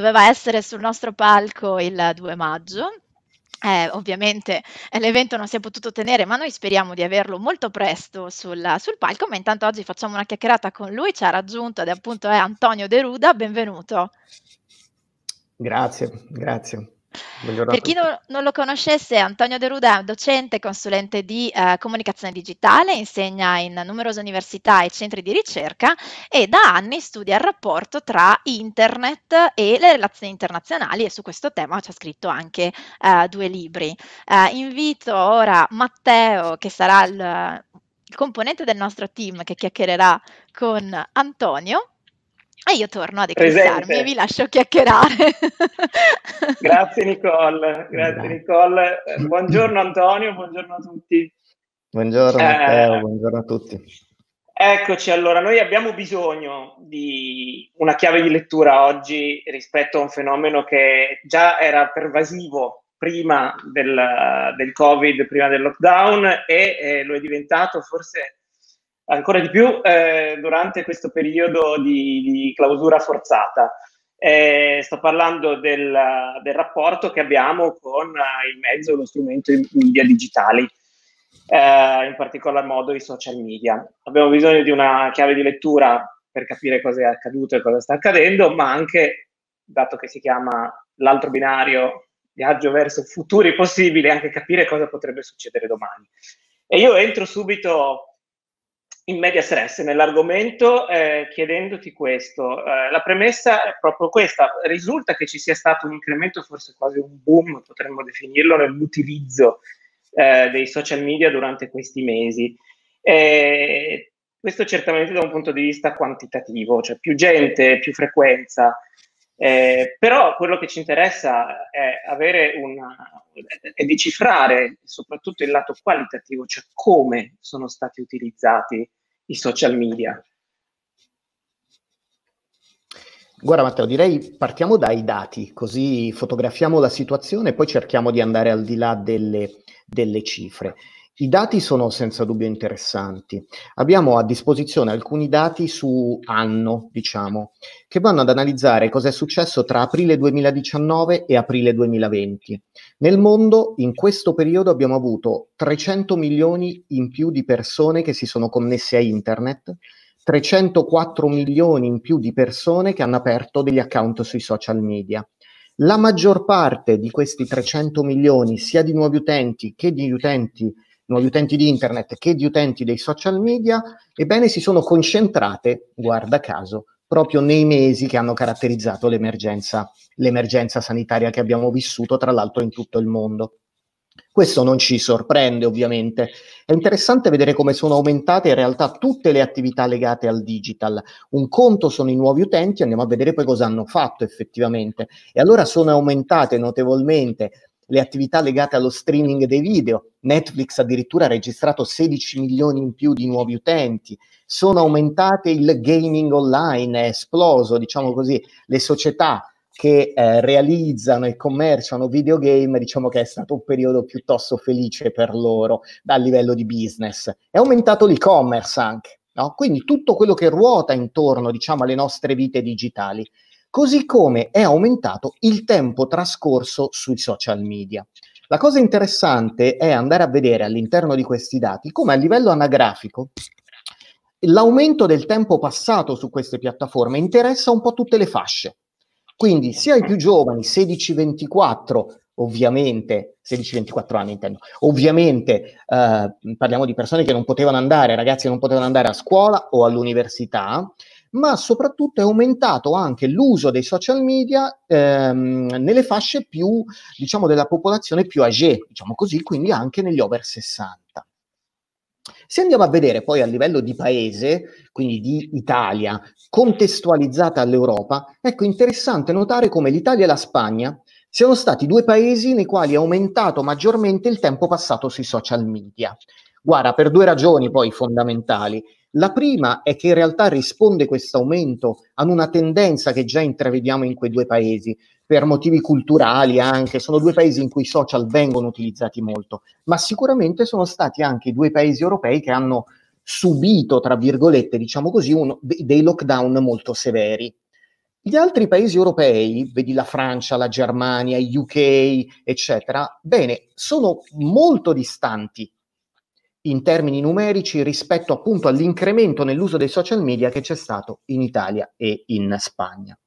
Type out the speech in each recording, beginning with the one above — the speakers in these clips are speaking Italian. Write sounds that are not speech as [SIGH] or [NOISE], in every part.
doveva essere sul nostro palco il 2 maggio. Eh, ovviamente eh, l'evento non si è potuto tenere, ma noi speriamo di averlo molto presto sul, sul, palco. Ma intanto oggi facciamo una chiacchierata con lui. Ci ha raggiunto ed appunto è eh, Antonio De Ruda. Benvenuto. Grazie, grazie per chi non, non, lo conoscesse, Antonio De Ruda è un docente e consulente di eh, comunicazione digitale, insegna in numerose università e centri di ricerca e da anni studia il rapporto tra internet e le relazioni internazionali e su questo tema ci ha scritto anche eh, due libri. Eh, invito ora Matteo, che sarà il, il componente del nostro team che chiacchiererà con Antonio, e io torno a decressarmi e vi lascio chiacchierare. [LAUGHS] grazie Nicole, grazie Nicole. Eh, buongiorno Antonio, buongiorno a tutti. Buongiorno eh, Matteo, eh, buongiorno a tutti. Eccoci, allora noi abbiamo bisogno di una chiave di lettura oggi rispetto a un fenomeno che già era pervasivo prima del, del Covid, prima del lockdown e eh, lo è diventato forse ancora di più eh, durante questo periodo di, di clausura forzata. Eh, sto parlando del, del, rapporto che abbiamo con eh, il mezzo e lo strumento in media digitali, eh, in particolar modo i social media. Abbiamo bisogno di una chiave di lettura per capire cosa è accaduto e cosa sta accadendo, ma anche, dato che si chiama l'altro binario, viaggio verso futuri possibili, anche capire cosa potrebbe succedere domani. E io entro subito in media stress nell'argomento eh, chiedendoti questo. Eh, la premessa è proprio questa. Risulta che ci sia stato un incremento, forse quasi un boom, potremmo definirlo, nell'utilizzo eh, dei social media durante questi mesi. questo certamente da un punto di vista quantitativo, cioè più gente, più frequenza. Eh, però quello che ci interessa è avere una è decifrare soprattutto il lato qualitativo, cioè come sono stati utilizzati i social media. Guarda Matteo, direi partiamo dai dati, così fotografiamo la situazione e poi cerchiamo di andare al di là delle, delle cifre. I dati sono senza dubbio interessanti. Abbiamo a disposizione alcuni dati su anno, diciamo, che vanno ad analizzare cosa è successo tra aprile 2019 e aprile 2020. Nel mondo, in questo periodo, abbiamo avuto 300 milioni in più di persone che si sono connesse a internet, 304 milioni in più di persone che hanno aperto degli account sui social media. La maggior parte di questi 300 milioni, sia di nuovi utenti che di utenti nuovi utenti di internet che di utenti dei social media, ebbene si sono concentrate, guarda caso, proprio nei mesi che hanno caratterizzato l'emergenza, l'emergenza sanitaria che abbiamo vissuto, tra l'altro in tutto il mondo. Questo non ci sorprende ovviamente. È interessante vedere come sono aumentate in realtà tutte le attività legate al digital. Un conto sono i nuovi utenti, andiamo a vedere poi cosa hanno fatto effettivamente. E allora sono aumentate notevolmente le attività legate allo streaming dei video. Netflix addirittura ha registrato 16 milioni in più di nuovi utenti. Sono aumentate il gaming online, è esploso, diciamo così, le società che eh, realizzano e commerciano videogame, diciamo che è stato un periodo piuttosto felice per loro dal livello di business. È aumentato l'e-commerce anche, no? Quindi tutto quello che ruota intorno, diciamo, alle nostre vite digitali così come è aumentato il tempo trascorso sui social media. La cosa interessante è andare a vedere all'interno di questi dati come a livello anagrafico l'aumento del tempo passato su queste piattaforme interessa un po' tutte le fasce. Quindi sia i più giovani, 16-24, ovviamente, 16-24 anni intendo, ovviamente eh, parliamo di persone che non potevano andare, ragazzi che non potevano andare a scuola o all'università, ma soprattutto è aumentato anche l'uso dei social media ehm, nelle fasce più, diciamo, della popolazione più age, diciamo così, quindi anche negli over 60. Se andiamo a vedere poi a livello di paese, quindi di Italia, contestualizzata all'Europa, ecco interessante notare come l'Italia e la Spagna siano stati due paesi nei quali è aumentato maggiormente il tempo passato sui social media. Guarda, per due ragioni poi fondamentali. La prima è che in realtà risponde questo aumento ad una tendenza che già intravediamo in quei due paesi, per motivi culturali anche, sono due paesi in cui i social vengono utilizzati molto, ma sicuramente sono stati anche i due paesi europei che hanno subito, tra virgolette, diciamo così, uno, dei lockdown molto severi. Gli altri paesi europei, vedi la Francia, la Germania, UK, eccetera, bene, sono molto distanti in termini numerici rispetto appunto all'incremento nell'uso dei social media che c'è stato in Italia e in Spagna.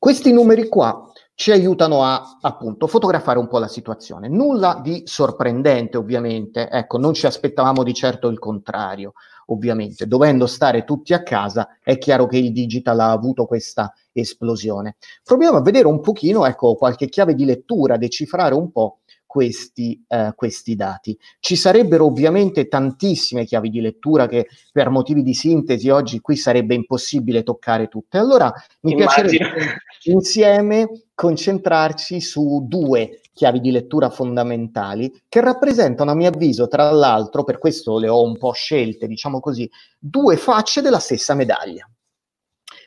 Questi numeri qua ci aiutano a appunto fotografare un po' la situazione. Nulla di sorprendente ovviamente, ecco, non ci aspettavamo di certo il contrario, ovviamente, dovendo stare tutti a casa è chiaro che il digital ha avuto questa esplosione. Proviamo a vedere un pochino, ecco, qualche chiave di lettura, decifrare un po' questi, eh, questi, dati. Ci sarebbero ovviamente tantissime chiavi di lettura che per motivi di sintesi oggi qui sarebbe impossibile toccare tutte. Allora mi Immagino. piacerebbe insieme concentrarci su due chiavi di lettura fondamentali che rappresentano a mio avviso tra l'altro, per questo le ho un po' scelte, diciamo così, due facce della stessa medaglia.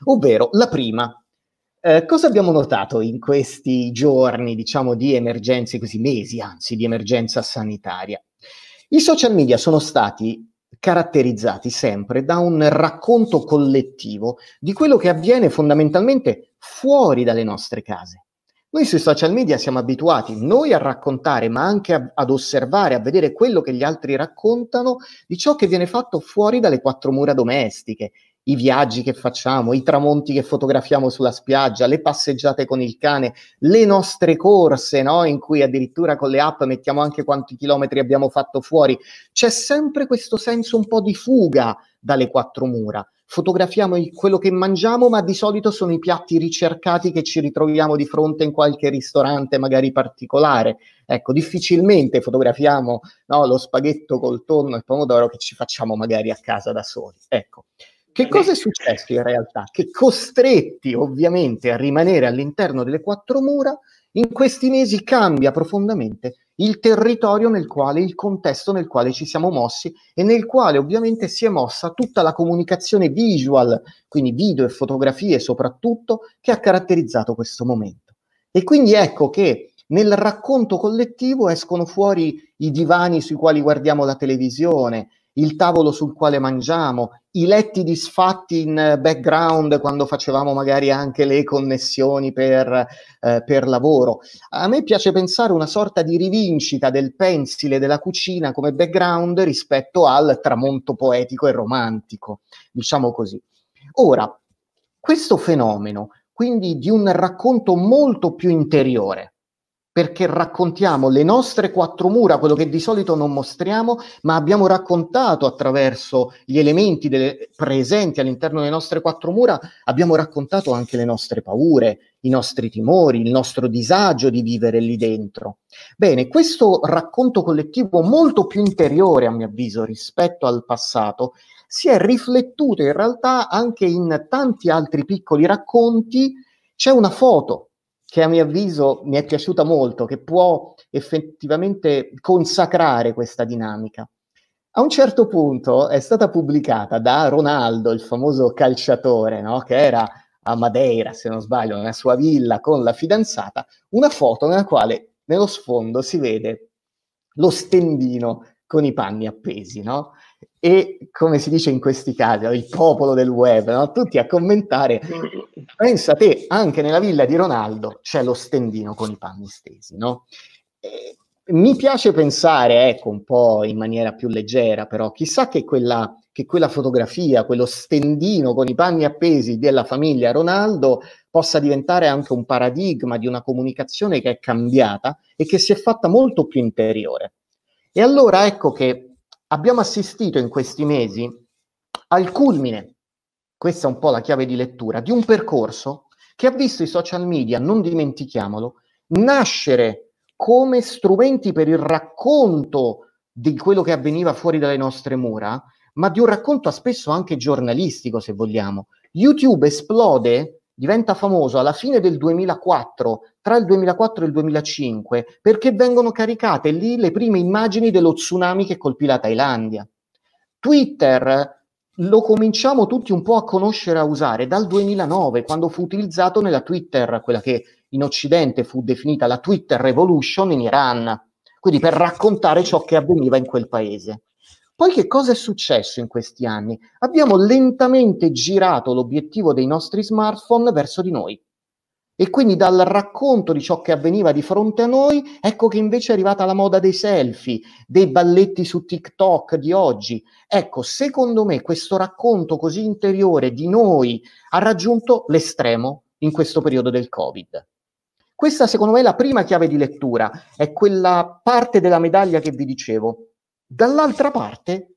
Ovvero la prima, eh, cosa abbiamo notato in questi giorni, diciamo, di emergenze, questi mesi, anzi, di emergenza sanitaria? I social media sono stati caratterizzati sempre da un racconto collettivo di quello che avviene fondamentalmente fuori dalle nostre case. Noi sui social media siamo abituati noi a raccontare, ma anche a, ad osservare, a vedere quello che gli altri raccontano di ciò che viene fatto fuori dalle quattro mura domestiche, i viaggi che facciamo, i tramonti che fotografiamo sulla spiaggia, le passeggiate con il cane, le nostre corse, no? in cui addirittura con le app mettiamo anche quanti chilometri abbiamo fatto fuori. C'è sempre questo senso un po' di fuga dalle quattro mura. Fotografiamo quello che mangiamo, ma di solito sono i piatti ricercati che ci ritroviamo di fronte in qualche ristorante magari particolare. Ecco, difficilmente fotografiamo no, lo spaghetto col tonno e il pomodoro che ci facciamo magari a casa da soli. Ecco. Che cosa è successo in realtà? Che costretti ovviamente a rimanere all'interno delle quattro mura, in questi mesi cambia profondamente il territorio nel quale, il contesto nel quale ci siamo mossi e nel quale ovviamente si è mossa tutta la comunicazione visual, quindi video e fotografie soprattutto, che ha caratterizzato questo momento. E quindi ecco che nel racconto collettivo escono fuori i divani sui quali guardiamo la televisione, il tavolo sul quale mangiamo, i letti disfatti in eh, background quando facevamo magari anche le connessioni per, eh, per, lavoro. A me piace pensare una sorta di rivincita del pensile della cucina come background rispetto al tramonto poetico e romantico, diciamo così. Ora, questo fenomeno, quindi di un racconto molto più interiore, perché raccontiamo le nostre quattro mura, quello che di solito non mostriamo, ma abbiamo raccontato attraverso gli elementi delle, presenti all'interno delle nostre quattro mura, abbiamo raccontato anche le nostre paure, i nostri timori, il nostro disagio di vivere lì dentro. Bene, questo racconto collettivo molto più interiore, a mio avviso, rispetto al passato, si è riflettuto in realtà anche in tanti altri piccoli racconti. C'è una foto che a mio avviso mi è piaciuta molto, che può effettivamente consacrare questa dinamica. A un certo punto è stata pubblicata da Ronaldo, il famoso calciatore, no? che era a Madeira, se non sbaglio, nella sua villa con la fidanzata, una foto nella quale nello sfondo si vede lo stendino con i panni appesi, no? e come si dice in questi casi, il popolo del web, no? tutti a commentare. Pensa te, anche nella villa di Ronaldo c'è lo stendino con i panni stesi, no? mi piace pensare, ecco, un po' in maniera più leggera, però chissà che quella, che quella fotografia, quello stendino con i panni appesi della famiglia Ronaldo possa diventare anche un paradigma di una comunicazione che è cambiata e che si è fatta molto più interiore. E allora ecco che abbiamo assistito in questi mesi al culmine, questa è un po' la chiave di lettura, di un percorso che ha visto i social media, non dimentichiamolo, nascere come strumenti per il racconto di quello che avveniva fuori dalle nostre mura, ma di un racconto spesso anche giornalistico, se vogliamo. YouTube esplode diventa famoso alla fine del 2004, tra il 2004 e il 2005, perché vengono caricate lì le prime immagini dello tsunami che colpì la Thailandia. Twitter lo cominciamo tutti un po' a conoscere, e a usare dal 2009, quando fu utilizzato nella Twitter, quella che in Occidente fu definita la Twitter Revolution in Iran, quindi per raccontare ciò che avveniva in quel paese. Poi che cosa è successo in questi anni? Abbiamo lentamente girato l'obiettivo dei nostri smartphone verso di noi. E quindi dal racconto di ciò che avveniva di fronte a noi, ecco che invece è arrivata la moda dei selfie, dei balletti su TikTok di oggi. Ecco, secondo me questo racconto così interiore di noi ha raggiunto l'estremo in questo periodo del Covid. Questa secondo me è la prima chiave di lettura, è quella parte della medaglia che vi dicevo, Dall'altra parte,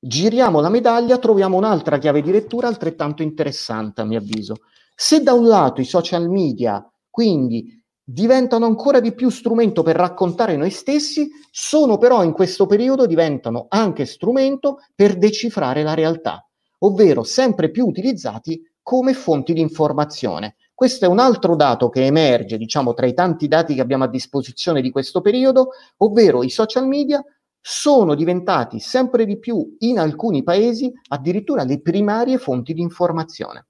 giriamo la medaglia, troviamo un'altra chiave di lettura altrettanto interessante, a mio avviso. Se da un lato i social media, quindi, diventano ancora di più strumento per raccontare noi stessi, sono però in questo periodo diventano anche strumento per decifrare la realtà, ovvero sempre più utilizzati come fonti di informazione. Questo è un altro dato che emerge, diciamo, tra i tanti dati che abbiamo a disposizione di questo periodo, ovvero i social media sono diventati sempre di più in alcuni paesi addirittura le primarie fonti di informazione.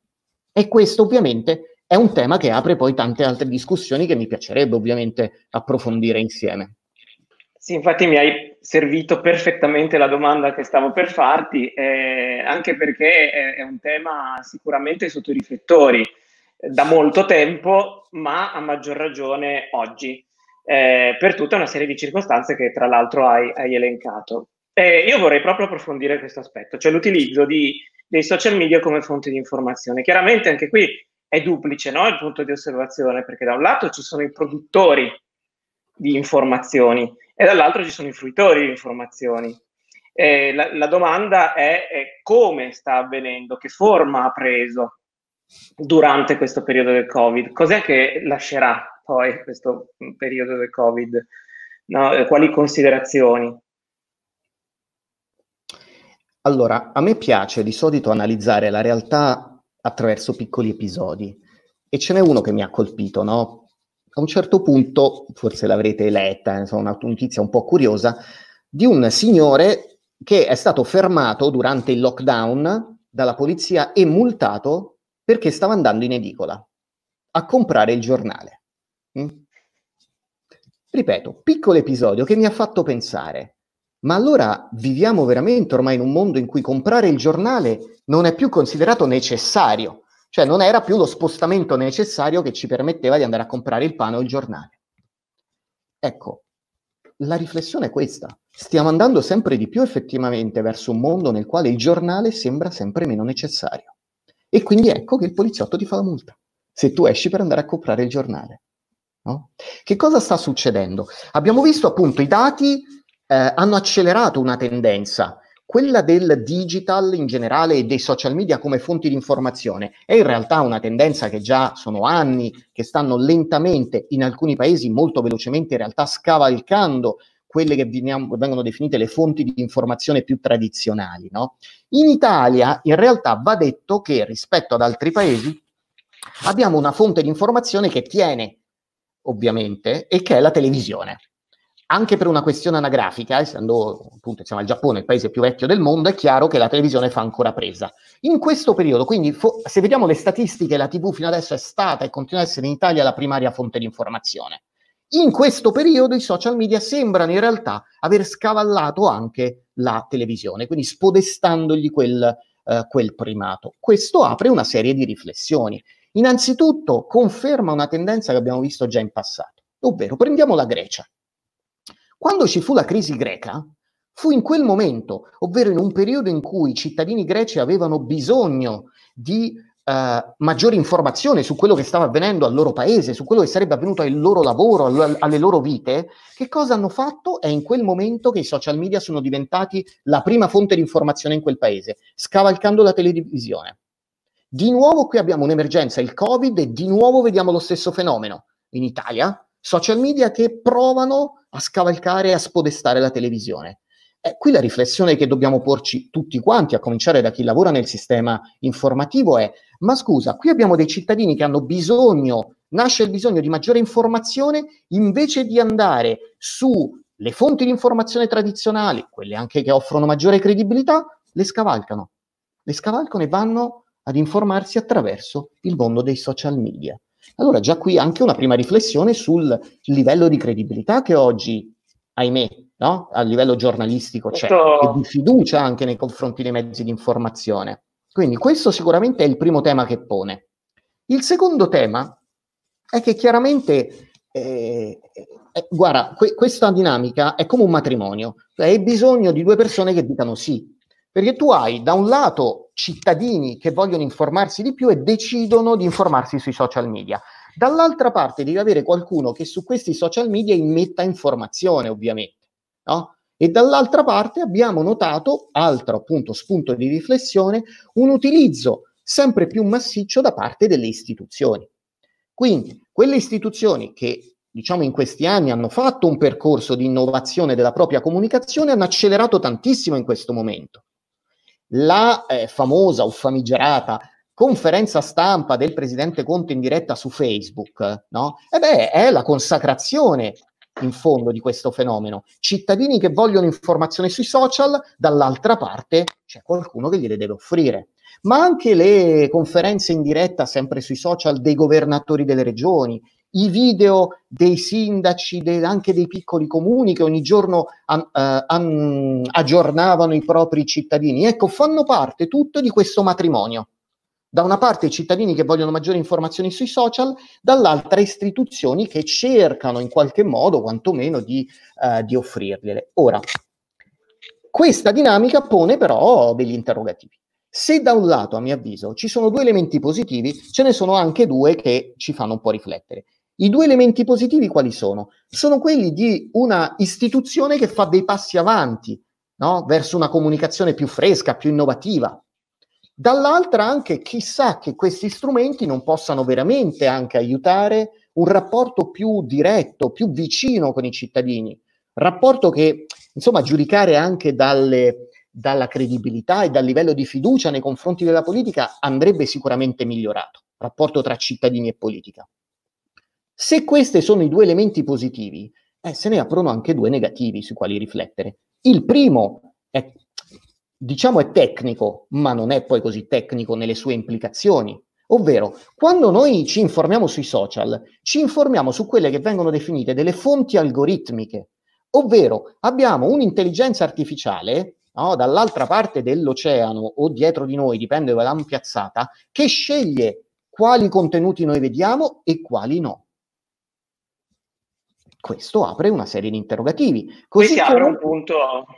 E questo ovviamente è un tema che apre poi tante altre discussioni che mi piacerebbe ovviamente approfondire insieme. Sì, infatti mi hai servito perfettamente la domanda che stavo per farti, eh, anche perché è, è un tema sicuramente sotto i riflettori eh, da molto tempo, ma a maggior ragione oggi eh, per tutta una serie di circostanze che tra l'altro hai, hai elencato. Eh, io vorrei proprio approfondire questo aspetto, cioè l'utilizzo di, dei social media come fonte di informazione. Chiaramente anche qui è duplice no? il punto di osservazione, perché da un lato ci sono i produttori di informazioni e dall'altro ci sono i fruitori di informazioni. Eh, la, la, domanda è, è, come sta avvenendo, che forma ha preso durante questo periodo del Covid, cos'è che lascerà poi questo mm, periodo del Covid. No, eh, quali considerazioni? Allora, a me piace di solito analizzare la realtà attraverso piccoli episodi e ce n'è uno che mi ha colpito, no? A un certo punto, forse l'avrete letta, eh, insomma, una notizia un po' curiosa, di un signore che è stato fermato durante il lockdown dalla polizia e multato perché stava andando in edicola a comprare il giornale. Mm? Ripeto, piccolo episodio che mi ha fatto pensare, ma allora viviamo veramente ormai in un mondo in cui comprare il giornale non è più considerato necessario, cioè non era più lo spostamento necessario che ci permetteva di andare a comprare il pane o il giornale. Ecco, la riflessione è questa. Stiamo andando sempre di più effettivamente verso un mondo nel quale il giornale sembra sempre meno necessario. E quindi ecco che il poliziotto ti fa la multa se tu esci per andare a comprare il giornale. No? Che cosa sta succedendo? Abbiamo visto appunto i dati eh, hanno accelerato una tendenza, quella del digital in generale e dei social media come fonti di informazione. È in realtà una tendenza che già sono anni, che stanno lentamente, in alcuni paesi molto velocemente, in realtà scavalcando quelle che vengono definite le fonti di informazione più tradizionali. No? In Italia, in realtà, va detto che rispetto ad altri paesi abbiamo una fonte di informazione che tiene ovviamente, e che è la televisione. Anche per una questione anagrafica, essendo appunto siamo al Giappone, il paese più vecchio del mondo, è chiaro che la televisione fa ancora presa. In questo periodo, quindi, fo- se vediamo le statistiche, la TV fino adesso è stata e continua ad essere in Italia la primaria fonte di informazione. In questo periodo i social media sembrano in realtà aver scavallato anche la televisione, quindi spodestandogli quel, eh, quel primato. Questo apre una serie di riflessioni Innanzitutto conferma una tendenza che abbiamo visto già in passato, ovvero prendiamo la Grecia. Quando ci fu la crisi greca, fu in quel momento, ovvero in un periodo in cui i cittadini greci avevano bisogno di eh, maggiore informazione su quello che stava avvenendo al loro paese, su quello che sarebbe avvenuto al loro lavoro, al, alle loro vite, che cosa hanno fatto? È in quel momento che i social media sono diventati la prima fonte di informazione in quel paese, scavalcando la televisione. Di nuovo qui abbiamo un'emergenza, il Covid, e di nuovo vediamo lo stesso fenomeno in Italia, social media che provano a scavalcare e a spodestare la televisione. E qui la riflessione che dobbiamo porci tutti quanti, a cominciare da chi lavora nel sistema informativo, è, ma scusa, qui abbiamo dei cittadini che hanno bisogno, nasce il bisogno di maggiore informazione, invece di andare sulle fonti di informazione tradizionali, quelle anche che offrono maggiore credibilità, le scavalcano. Le scavalcano e vanno ad informarsi attraverso il mondo dei social media. Allora già qui anche una prima riflessione sul livello di credibilità che oggi, ahimè, no? a livello giornalistico c'è, e di fiducia anche nei confronti dei mezzi di informazione. Quindi questo sicuramente è il primo tema che pone. Il secondo tema è che chiaramente, eh, eh, guarda, que- questa dinamica è come un matrimonio, cioè hai bisogno di due persone che dicano sì, perché tu hai da un lato cittadini che vogliono informarsi di più e decidono di informarsi sui social media. Dall'altra parte devi avere qualcuno che su questi social media immetta informazione, ovviamente, no? E dall'altra parte abbiamo notato, altro appunto spunto di riflessione, un utilizzo sempre più massiccio da parte delle istituzioni. Quindi quelle istituzioni che diciamo in questi anni hanno fatto un percorso di innovazione della propria comunicazione hanno accelerato tantissimo in questo momento la eh, famosa o famigerata conferenza stampa del presidente Conte in diretta su Facebook, no? E beh, è la consacrazione in fondo di questo fenomeno. Cittadini che vogliono informazione sui social, dall'altra parte c'è qualcuno che gliele deve offrire. Ma anche le conferenze in diretta, sempre sui social, dei governatori delle regioni, i video dei sindaci, dei, anche dei piccoli comuni che ogni giorno am, eh, am, aggiornavano i propri cittadini. Ecco, fanno parte tutto di questo matrimonio. Da una parte i cittadini che vogliono maggiori informazioni sui social, dall'altra istituzioni che cercano in qualche modo quantomeno di, eh, di offrirgliele. Ora, questa dinamica pone però degli interrogativi. Se da un lato, a mio avviso, ci sono due elementi positivi, ce ne sono anche due che ci fanno un po' riflettere. I due elementi positivi quali sono? Sono quelli di una istituzione che fa dei passi avanti no? verso una comunicazione più fresca, più innovativa. Dall'altra anche chissà che questi strumenti non possano veramente anche aiutare un rapporto più diretto, più vicino con i cittadini, rapporto che insomma giudicare anche dalle, dalla credibilità e dal livello di fiducia nei confronti della politica andrebbe sicuramente migliorato, rapporto tra cittadini e politica. Se questi sono i due elementi positivi, eh, se ne aprono anche due negativi sui quali riflettere. Il primo è, diciamo, è tecnico, ma non è poi così tecnico nelle sue implicazioni. Ovvero, quando noi ci informiamo sui social, ci informiamo su quelle che vengono definite delle fonti algoritmiche, ovvero abbiamo un'intelligenza artificiale no, dall'altra parte dell'oceano o dietro di noi, dipende dove l'hanno piazzata, che sceglie quali contenuti noi vediamo e quali no questo apre una serie di interrogativi. Così si apre un punto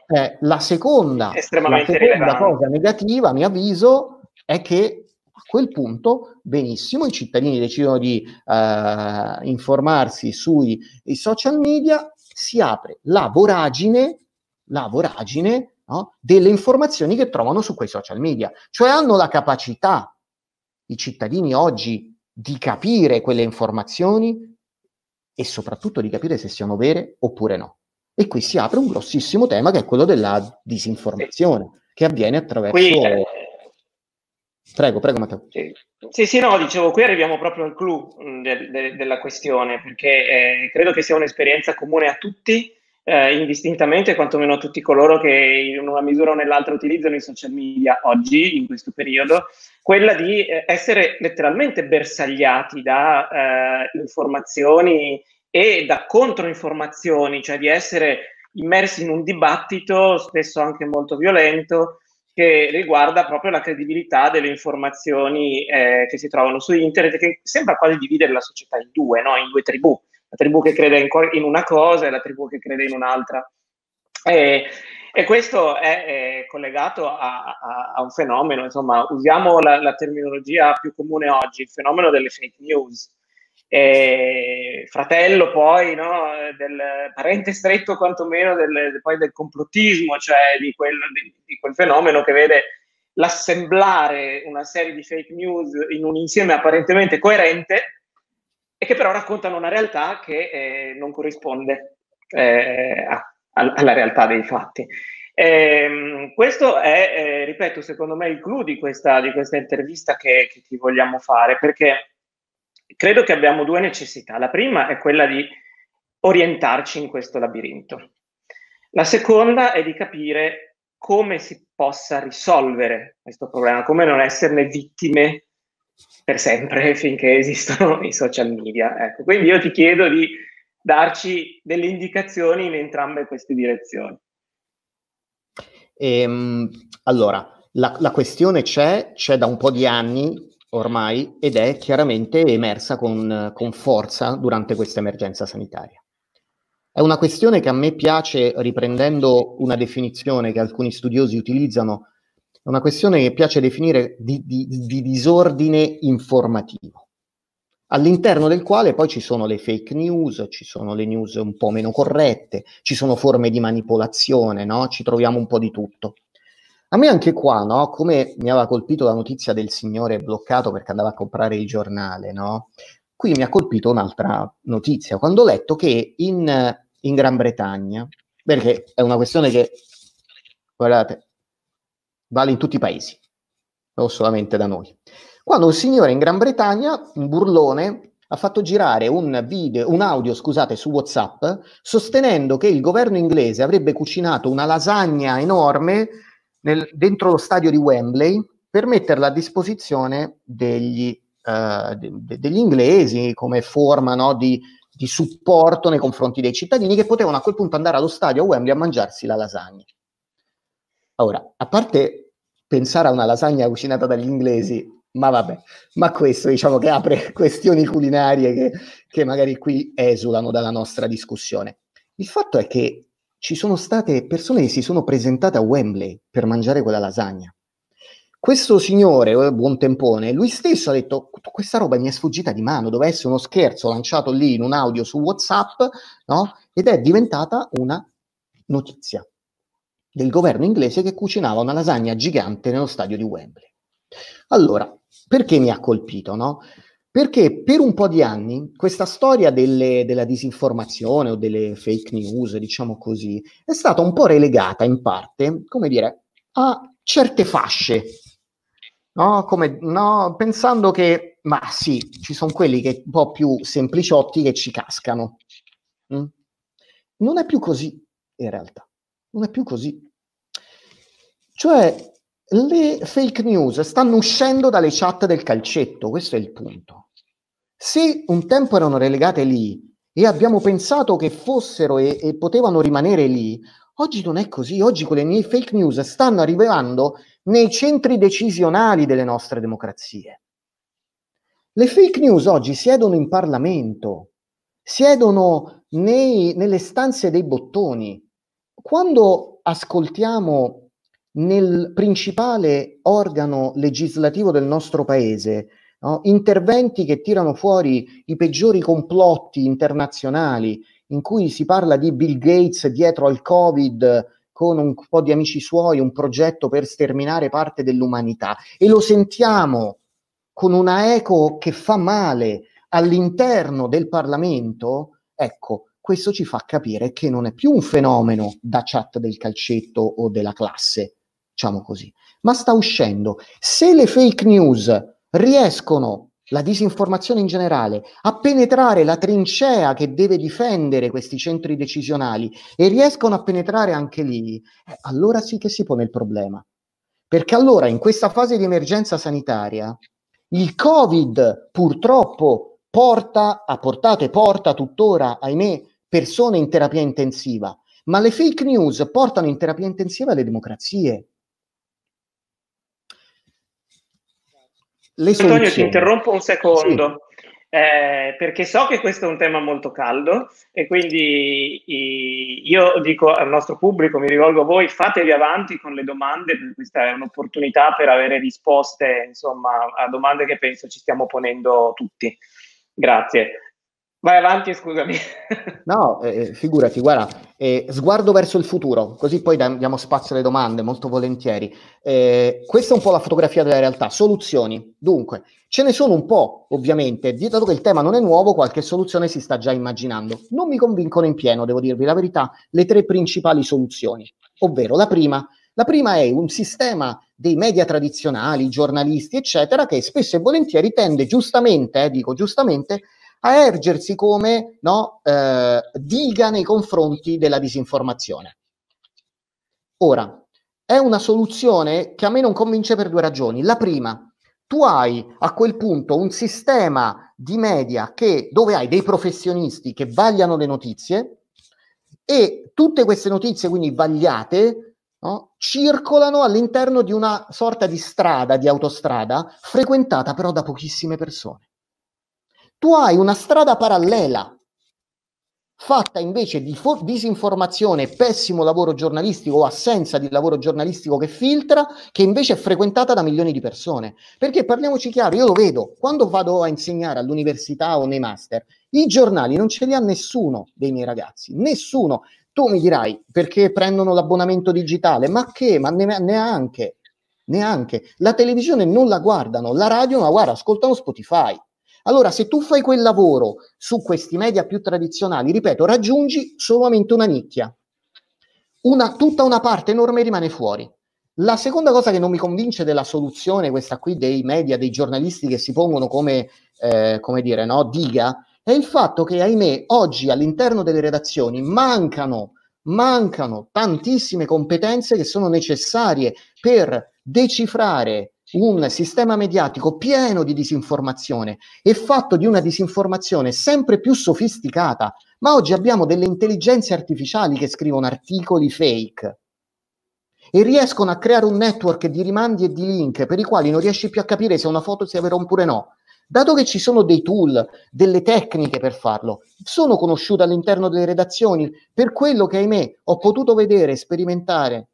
eh, la seconda, la seconda cosa negativa, a mio avviso, è che a quel punto, benissimo, i cittadini decidono di eh, informarsi sui social media, si apre la voragine, la voragine no, delle informazioni che trovano su quei social media. Cioè hanno la capacità, i cittadini oggi, di capire quelle informazioni, e soprattutto di capire se siano vere oppure no. E qui si apre un grossissimo tema che è quello della disinformazione, che avviene attraverso... Qui, eh... Prego, prego Matteo. Sì. sì, sì, no, dicevo, qui arriviamo proprio al clou de- de- della questione, perché eh, credo che sia un'esperienza comune a tutti eh, indistintamente quantomeno tutti coloro che in una misura o nell'altra utilizzano i social media oggi, in questo periodo, quella di eh, essere letteralmente bersagliati da eh, informazioni e da controinformazioni, cioè di essere immersi in un dibattito, spesso anche molto violento, che riguarda proprio la credibilità delle informazioni eh, che si trovano su internet, che sembra quasi dividere la società in due, no? in due tribù la tribù che crede in una cosa e la tribù che crede in un'altra. E, e questo è, è collegato a, a, a, un fenomeno, insomma, usiamo la, la, terminologia più comune oggi, il fenomeno delle fake news. E, fratello poi, no, del, parente stretto quantomeno del, poi del complottismo, cioè di quel, di, di quel fenomeno che vede l'assemblare una serie di fake news in un insieme apparentemente coerente e che però raccontano una realtà che eh, non corrisponde eh, alla realtà dei fatti. E, ehm, questo è, eh, ripeto, secondo me il clou di questa, di questa intervista che, che ti vogliamo fare, perché credo che abbiamo due necessità. La prima è quella di orientarci in questo labirinto. La seconda è di capire come si possa risolvere questo problema, come non esserne vittime per sempre [LAUGHS] finché esistono i social media. Ecco, quindi io ti chiedo di darci delle indicazioni in entrambe queste direzioni. Ehm, allora, la, la questione c'è, c'è da un po' di anni ormai ed è chiaramente emersa con, con forza durante questa emergenza sanitaria. È una questione che a me piace, riprendendo una definizione che alcuni studiosi utilizzano è una questione che piace definire di, di, di disordine informativo all'interno del quale poi ci sono le fake news, ci sono le news un po' meno corrette, ci sono forme di manipolazione, no? ci troviamo un po' di tutto. A me anche qua, no? come mi aveva colpito la notizia del signore bloccato perché andava a comprare il giornale, no? qui mi ha colpito un'altra notizia, quando ho letto che in, in Gran Bretagna, perché è una questione che, guardate, vale in tutti i paesi, non solamente da noi. Quando un signore in Gran Bretagna, un burlone, ha fatto girare un, video, un audio scusate, su WhatsApp sostenendo che il governo inglese avrebbe cucinato una lasagna enorme nel, dentro lo stadio di Wembley per metterla a disposizione degli, uh, de, de, degli inglesi come forma no, di, di supporto nei confronti dei cittadini che potevano a quel punto andare allo stadio a Wembley a mangiarsi la lasagna. Ora, a parte pensare a una lasagna cucinata dagli inglesi, ma vabbè, ma questo diciamo che apre [LAUGHS] questioni culinarie che, che magari qui esulano dalla nostra discussione. Il fatto è che ci sono state persone che si sono presentate a Wembley per mangiare quella lasagna. Questo signore, eh, buon tempone, lui stesso ha detto: Questa roba mi è sfuggita di mano, doveva essere uno scherzo lanciato lì in un audio su WhatsApp, no? Ed è diventata una notizia del governo inglese che cucinava una lasagna gigante nello stadio di Wembley. Allora, perché mi ha colpito, no? Perché per un po' di anni questa storia delle, della disinformazione o delle fake news, diciamo così, è stata un po' relegata in parte, come dire, a certe fasce. No, come, no pensando che, ma sì, ci sono quelli che un po' più sempliciotti che ci cascano. Mm? Non è più così, in realtà. Non è più così. Cioè, le fake news stanno uscendo dalle chat del calcetto, questo è il punto. Se un tempo erano relegate lì e abbiamo pensato che fossero e, e potevano rimanere lì, oggi non è così, oggi quelle fake news stanno arrivando nei centri decisionali delle nostre democrazie. Le fake news oggi siedono in Parlamento, siedono nei, nelle stanze dei bottoni. Quando ascoltiamo nel principale organo legislativo del nostro paese, no? interventi che tirano fuori i peggiori complotti internazionali, in cui si parla di Bill Gates dietro al Covid con un po' di amici suoi, un progetto per sterminare parte dell'umanità. E lo sentiamo con una eco che fa male all'interno del Parlamento. Ecco, questo ci fa capire che non è più un fenomeno da chat del calcetto o della classe, diciamo così, ma sta uscendo. Se le fake news riescono, la disinformazione in generale, a penetrare la trincea che deve difendere questi centri decisionali e riescono a penetrare anche lì, eh, allora sì che si pone il problema. Perché allora in questa fase di emergenza sanitaria il Covid purtroppo porta, ha portato e porta tuttora, ahimè, persone in terapia intensiva, ma le fake news portano in terapia intensiva le democrazie Le Antonio, soluzioni. ti interrompo un secondo. Sì. Eh, perché so che questo è un tema molto caldo e quindi i, io dico al nostro pubblico, mi rivolgo a voi, fatevi avanti con le domande, questa è un'opportunità per avere risposte insomma, a domande che penso ci stiamo ponendo tutti. Grazie. Vai avanti, scusami. No, eh, eh, figurati, guarda, eh, sguardo verso il futuro, così poi diamo spazio alle domande molto volentieri. Eh, questa è un po' la fotografia della realtà, soluzioni. Dunque, ce ne sono un po', ovviamente, dato che il tema non è nuovo, qualche soluzione si sta già immaginando. Non mi convincono in pieno, devo dirvi la verità, le tre principali soluzioni, ovvero la prima, la prima è un sistema dei media tradizionali, giornalisti, eccetera, che spesso e volentieri tende giustamente, eh, dico giustamente, a ergersi come no, eh, diga nei confronti della disinformazione. Ora, è una soluzione che a me non convince per due ragioni. La prima, tu hai a quel punto un sistema di media che, dove hai dei professionisti che vagliano le notizie e tutte queste notizie, quindi vagliate, no, circolano all'interno di una sorta di strada, di autostrada, frequentata però da pochissime persone tu hai una strada parallela fatta invece di fo- disinformazione, pessimo lavoro giornalistico o assenza di lavoro giornalistico che filtra, che invece è frequentata da milioni di persone. Perché parliamoci chiaro, io lo vedo, quando vado a insegnare all'università o nei master, i giornali non ce li ha nessuno dei miei ragazzi, nessuno. Tu mi dirai perché prendono l'abbonamento digitale, ma che, ma ne- neanche, neanche. La televisione non la guardano, la radio, la guarda, ascoltano Spotify allora, se tu fai quel lavoro su questi media più tradizionali, ripeto, raggiungi solamente una nicchia. Una, tutta una parte enorme rimane fuori. La seconda cosa che non mi convince della soluzione, questa qui dei media, dei giornalisti che si pongono come, eh, come dire, no, diga, è il fatto che, ahimè, oggi all'interno delle redazioni mancano, mancano tantissime competenze che sono necessarie per decifrare un sistema mediatico pieno di disinformazione e fatto di una disinformazione sempre più sofisticata. Ma oggi abbiamo delle intelligenze artificiali che scrivono articoli fake e riescono a creare un network di rimandi e di link per i quali non riesci più a capire se una foto sia vera oppure no. Dato che ci sono dei tool, delle tecniche per farlo, sono conosciute all'interno delle redazioni, per quello che ahimè ho potuto vedere, sperimentare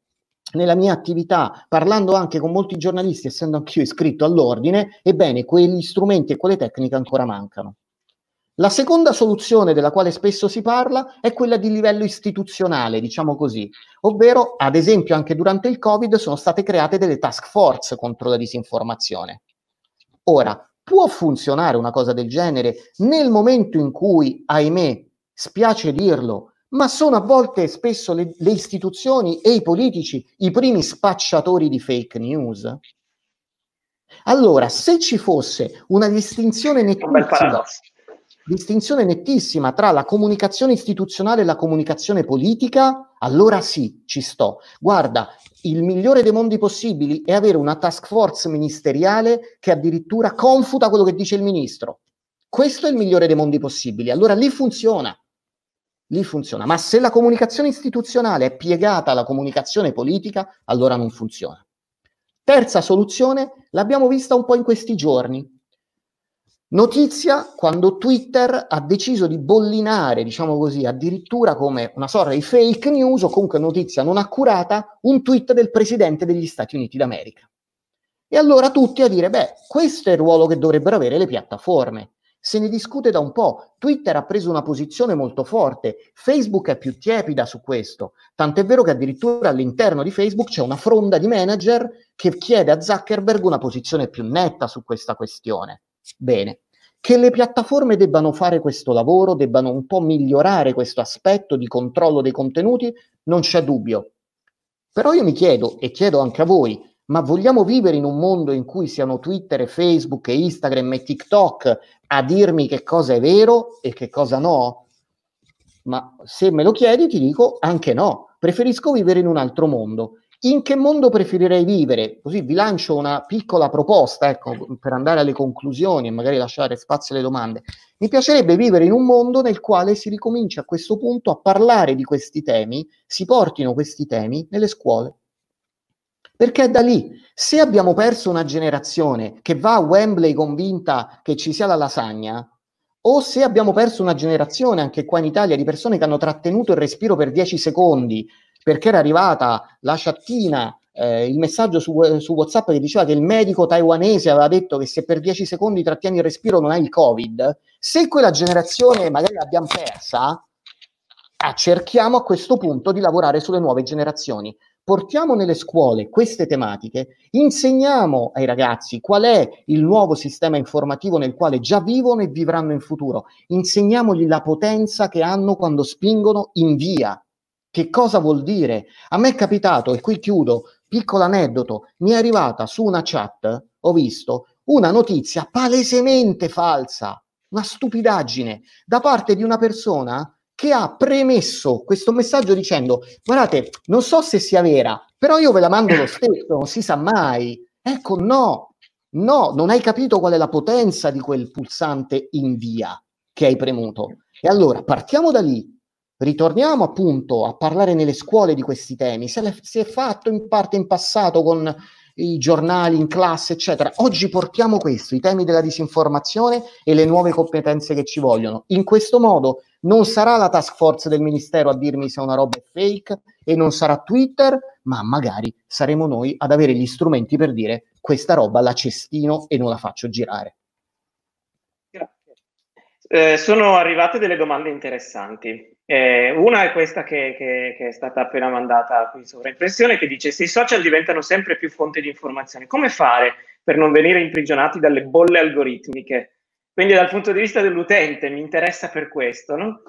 nella mia attività, parlando anche con molti giornalisti, essendo anch'io iscritto all'ordine, ebbene quegli strumenti e quelle tecniche ancora mancano. La seconda soluzione della quale spesso si parla è quella di livello istituzionale, diciamo così, ovvero ad esempio anche durante il Covid sono state create delle task force contro la disinformazione. Ora, può funzionare una cosa del genere nel momento in cui, ahimè, spiace dirlo, ma sono a volte spesso le, le istituzioni e i politici i primi spacciatori di fake news. Allora, se ci fosse una distinzione nettissima, distinzione nettissima, tra la comunicazione istituzionale e la comunicazione politica, allora sì, ci sto. Guarda, il migliore dei mondi possibili è avere una task force ministeriale che addirittura confuta quello che dice il ministro. Questo è il migliore dei mondi possibili. Allora lì funziona lì funziona. Ma se la comunicazione istituzionale è piegata alla comunicazione politica, allora non funziona. Terza soluzione, l'abbiamo vista un po' in questi giorni. Notizia quando Twitter ha deciso di bollinare, diciamo così, addirittura come una sorta di fake news o comunque notizia non accurata, un tweet del presidente degli Stati Uniti d'America. E allora tutti a dire, beh, questo è il ruolo che dovrebbero avere le piattaforme se ne discute da un po'. Twitter ha preso una posizione molto forte, Facebook è più tiepida su questo. Tant'è vero che addirittura all'interno di Facebook c'è una fronda di manager che chiede a Zuckerberg una posizione più netta su questa questione. Bene. Che le piattaforme debbano fare questo lavoro, debbano un po' migliorare questo aspetto di controllo dei contenuti, non c'è dubbio. Però io mi chiedo, e chiedo anche a voi, ma vogliamo vivere in un mondo in cui siano Twitter e Facebook e Instagram e TikTok a dirmi che cosa è vero e che cosa no? Ma se me lo chiedi ti dico anche no, preferisco vivere in un altro mondo. In che mondo preferirei vivere? Così vi lancio una piccola proposta, ecco, per andare alle conclusioni e magari lasciare spazio alle domande. Mi piacerebbe vivere in un mondo nel quale si ricomincia a questo punto a parlare di questi temi, si portino questi temi nelle scuole perché è da lì, se abbiamo perso una generazione che va a Wembley convinta che ci sia la lasagna, o se abbiamo perso una generazione anche qua in Italia di persone che hanno trattenuto il respiro per 10 secondi perché era arrivata la chattina, eh, il messaggio su, su, WhatsApp che diceva che il medico taiwanese aveva detto che se per 10 secondi trattieni il respiro non hai il Covid, se quella generazione magari l'abbiamo persa, ah, cerchiamo a questo punto di lavorare sulle nuove generazioni portiamo nelle scuole queste tematiche, insegniamo ai ragazzi qual è il nuovo sistema informativo nel quale già vivono e vivranno in futuro, insegniamogli la potenza che hanno quando spingono in via. Che cosa vuol dire? A me è capitato, e qui chiudo, piccolo aneddoto, mi è arrivata su una chat, ho visto, una notizia palesemente falsa, una stupidaggine, da parte di una persona che ha premesso questo messaggio dicendo guardate, non so se sia vera, però io ve la mando lo stesso, non si sa mai. Ecco, no, no, non hai capito qual è la potenza di quel pulsante invia che hai premuto. E allora partiamo da lì, ritorniamo appunto a parlare nelle scuole di questi temi. Se si è fatto in parte in passato con i giornali in classe, eccetera. Oggi portiamo questo, i temi della disinformazione e le nuove competenze che ci vogliono. In questo modo non sarà la task force del ministero a dirmi se una roba è fake e non sarà Twitter, ma magari saremo noi ad avere gli strumenti per dire questa roba la cestino e non la faccio girare. Grazie. Eh, sono arrivate delle domande interessanti. Eh, una è questa che, che, che, è stata appena mandata qui in sovraimpressione che dice se i social diventano sempre più fonte di informazioni, come fare per non venire imprigionati dalle bolle algoritmiche? Quindi dal punto di vista dell'utente mi interessa per questo, no?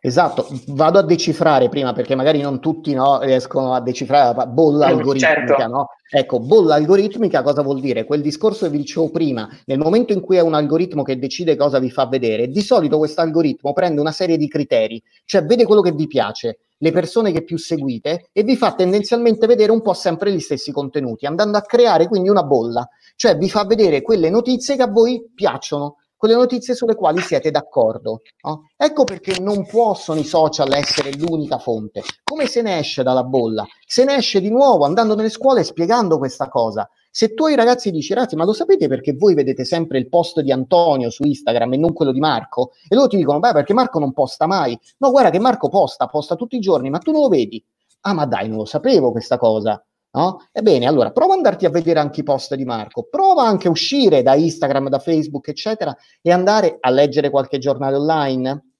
Esatto, vado a decifrare prima perché magari non tutti no, riescono a decifrare la bolla eh, algoritmica, certo. no? Ecco, bolla algoritmica cosa vuol dire? Quel discorso che vi dicevo prima, nel momento in cui è un algoritmo che decide cosa vi fa vedere, di solito questo algoritmo prende una serie di criteri, cioè vede quello che vi piace, le persone che più seguite e vi fa tendenzialmente vedere un po' sempre gli stessi contenuti, andando a creare quindi una bolla, cioè vi fa vedere quelle notizie che a voi piacciono, quelle notizie sulle quali siete d'accordo. No? Ecco perché non possono i social essere l'unica fonte. Come se ne esce dalla bolla? Se ne esce di nuovo andando nelle scuole e spiegando questa cosa. Se tu ai ragazzi dici, ragazzi, ma lo sapete perché voi vedete sempre il post di Antonio su Instagram e non quello di Marco? E loro ti dicono, beh, perché Marco non posta mai. No, guarda che Marco posta, posta tutti i giorni, ma tu non lo vedi. Ah, ma dai, non lo sapevo questa cosa. No? Ebbene, allora prova ad andarti a vedere anche i post di Marco, prova anche a uscire da Instagram, da Facebook, eccetera, e andare a leggere qualche giornale online,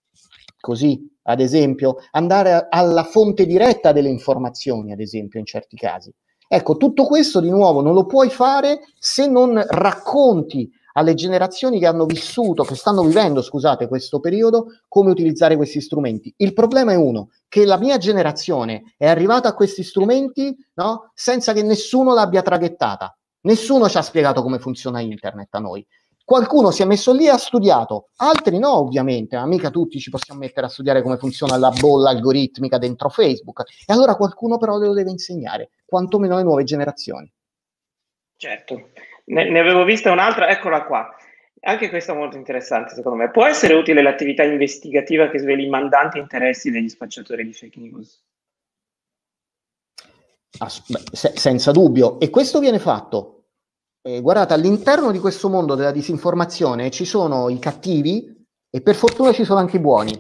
così ad esempio, andare alla fonte diretta delle informazioni, ad esempio, in certi casi. Ecco, tutto questo di nuovo non lo puoi fare se non racconti alle generazioni che hanno vissuto, che stanno vivendo, scusate, questo periodo, come utilizzare questi strumenti. Il problema è uno, che la mia generazione è arrivata a questi strumenti no, senza che nessuno l'abbia traghettata. Nessuno ci ha spiegato come funziona internet a noi. Qualcuno si è messo lì e ha studiato, altri no ovviamente, ma mica tutti ci possiamo mettere a studiare come funziona la bolla algoritmica dentro Facebook. E allora qualcuno però lo deve insegnare, quantomeno le nuove generazioni. Certo, ne, ne avevo vista un'altra, eccola qua. Anche questa è molto interessante, secondo me. Può essere utile l'attività investigativa che sveli i mandanti interessi degli spacciatori di fake news? Ah, beh, se, senza dubbio. E questo viene fatto eh, guardate, all'interno di questo mondo della disinformazione ci sono i cattivi e per fortuna ci sono anche i buoni.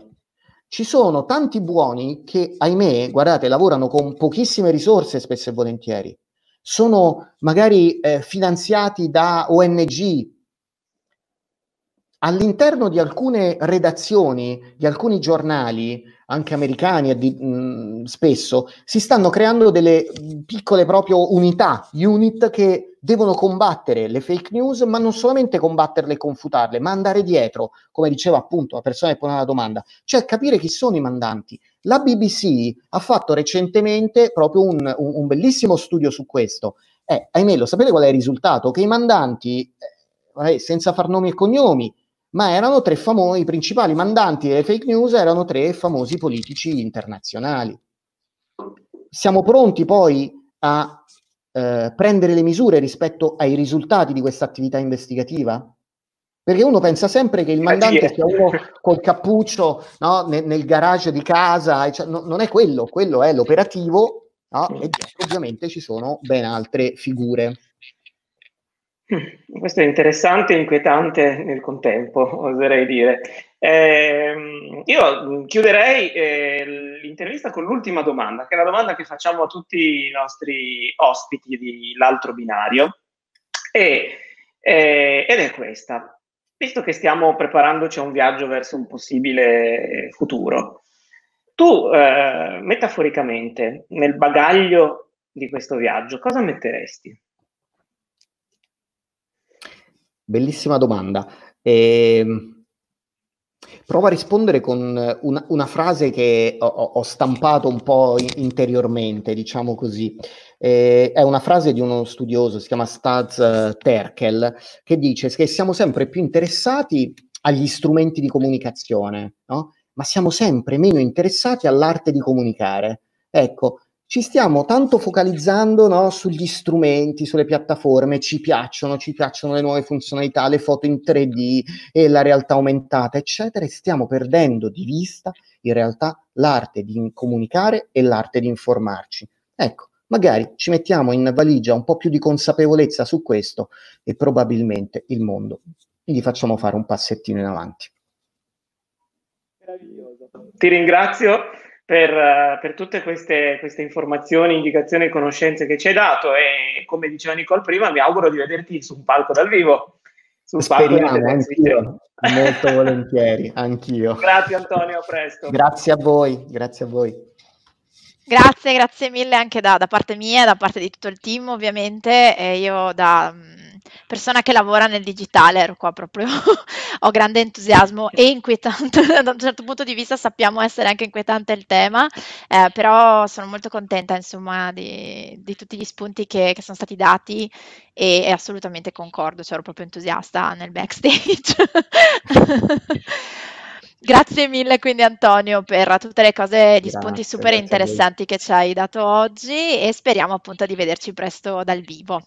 Ci sono tanti buoni che, ahimè, guardate, lavorano con pochissime risorse spesso e volentieri. Sono magari eh, finanziati da ONG, all'interno di alcune redazioni, di alcuni giornali, anche americani di, mh, mm, spesso, si stanno creando delle piccole proprio unità, unit che devono combattere le fake news, ma non solamente combatterle e confutarle, ma andare dietro, come diceva appunto la persona che poneva la domanda, cioè capire chi sono i mandanti. La BBC ha fatto recentemente proprio un, un, un bellissimo studio su questo. Eh, ahimè, lo sapete qual è il risultato? Che i mandanti, eh, senza far nomi e cognomi, ma erano tre famosi, i principali mandanti delle fake news erano tre famosi politici internazionali. Siamo pronti poi a eh, prendere le misure rispetto ai risultati di questa attività investigativa? Perché uno pensa sempre che il eh mandante sia uno col cappuccio no, nel, nel, garage di casa, cioè, no, non è quello, quello è l'operativo no, e ovviamente ci sono ben altre figure. Mm, questo è interessante e inquietante nel contempo, oserei dire. Eh, io mm, chiuderei eh, l'intervista con l'ultima domanda, che è la domanda che facciamo a tutti i nostri ospiti dell'altro binario, e, eh, ed è questa. Visto che stiamo preparandoci a un viaggio verso un possibile futuro, tu eh, metaforicamente nel bagaglio di questo viaggio cosa metteresti? Bellissima domanda. E... Ehm, prova a rispondere con una, una frase che ho, ho, stampato un po' interiormente, diciamo così. Eh, è una frase di uno studioso, si chiama Staz eh, Terkel, che dice che siamo sempre più interessati agli strumenti di comunicazione, no? ma siamo sempre meno interessati all'arte di comunicare. Ecco, ci stiamo tanto focalizzando no, sugli strumenti, sulle piattaforme, ci piacciono, ci piacciono le nuove funzionalità, le foto in 3D e la realtà aumentata, eccetera, e stiamo perdendo di vista in realtà l'arte di comunicare e l'arte di informarci. Ecco, magari ci mettiamo in valigia un po' più di consapevolezza su questo e probabilmente il mondo gli facciamo fare un passettino in avanti. Meraviglioso. Ti ringrazio per, eh, per tutte queste, queste, informazioni, indicazioni e conoscenze che ci hai dato e come diceva Nicole prima mi auguro di vederti su un palco dal vivo. Su Speriamo, anch'io, molto volentieri, anch'io. Grazie Antonio, a presto. Grazie a voi, grazie a voi. Grazie, grazie mille anche da, da parte mia, da parte di tutto il team ovviamente, e io da mm, persona che lavora nel digitale, ero qua proprio, [LAUGHS] ho grande entusiasmo e inquietante, [LAUGHS] da un certo punto di vista sappiamo essere anche inquietante il tema, eh, però sono molto contenta insomma di, di tutti gli spunti che, che, sono stati dati e, e assolutamente concordo, cioè ero proprio entusiasta nel backstage. [LAUGHS] Grazie mille quindi Antonio per tutte le cose, gli spunti super interessanti che ci hai dato oggi e speriamo appunto di vederci presto dal vivo.